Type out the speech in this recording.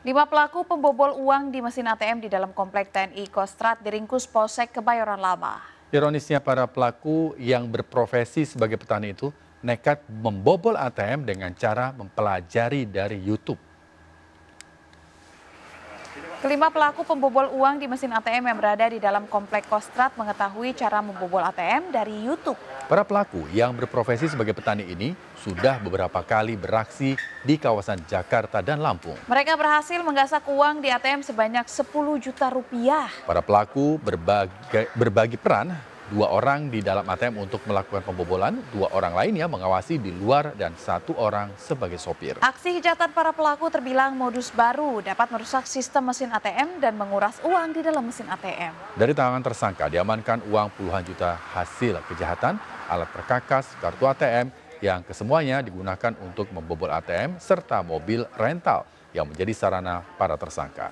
Lima pelaku pembobol uang di mesin ATM di dalam komplek TNI Kostrat diringkus Polsek Kebayoran Lama. Ironisnya para pelaku yang berprofesi sebagai petani itu nekat membobol ATM dengan cara mempelajari dari YouTube. Kelima pelaku pembobol uang di mesin ATM yang berada di dalam komplek Kostrat mengetahui cara membobol ATM dari YouTube. Para pelaku yang berprofesi sebagai petani ini sudah beberapa kali beraksi di kawasan Jakarta dan Lampung. Mereka berhasil menggasak uang di ATM sebanyak 10 juta rupiah. Para pelaku berbagi, berbagi peran dua orang di dalam ATM untuk melakukan pembobolan, dua orang lainnya mengawasi di luar dan satu orang sebagai sopir. Aksi hijatan para pelaku terbilang modus baru dapat merusak sistem mesin ATM dan menguras uang di dalam mesin ATM. Dari tangan tersangka diamankan uang puluhan juta hasil kejahatan, alat perkakas, kartu ATM yang kesemuanya digunakan untuk membobol ATM serta mobil rental yang menjadi sarana para tersangka.